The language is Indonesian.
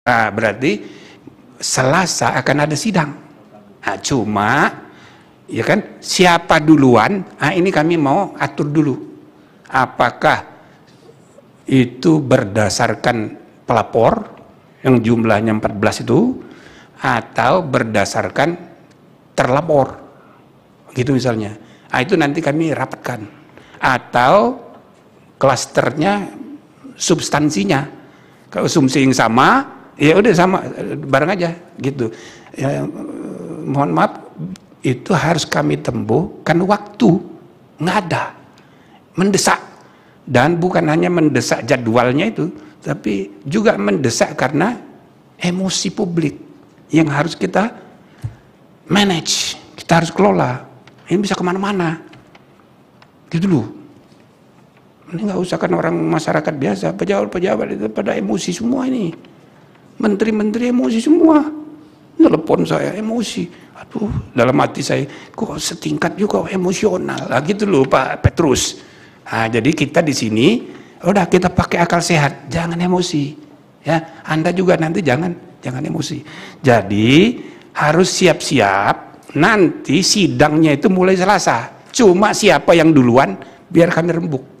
Nah, berarti Selasa akan ada sidang. Nah, cuma ya kan siapa duluan? Nah, ini kami mau atur dulu. Apakah itu berdasarkan pelapor yang jumlahnya 14 itu atau berdasarkan terlapor. Gitu misalnya. Nah, itu nanti kami rapatkan atau klasternya substansinya. Kalau asumsi yang sama ya udah sama bareng aja gitu ya, mohon maaf itu harus kami tempuh kan waktu nggak ada mendesak dan bukan hanya mendesak jadwalnya itu tapi juga mendesak karena emosi publik yang harus kita manage kita harus kelola ini bisa kemana-mana gitu loh ini nggak usah kan orang masyarakat biasa pejabat-pejabat itu pada emosi semua ini menteri-menteri emosi semua. Telepon saya emosi. Aduh, dalam hati saya kok setingkat juga emosional. lah gitu loh Pak Petrus. Nah, jadi kita di sini udah kita pakai akal sehat, jangan emosi. Ya, Anda juga nanti jangan jangan emosi. Jadi harus siap-siap nanti sidangnya itu mulai Selasa. Cuma siapa yang duluan biar kami rembuk.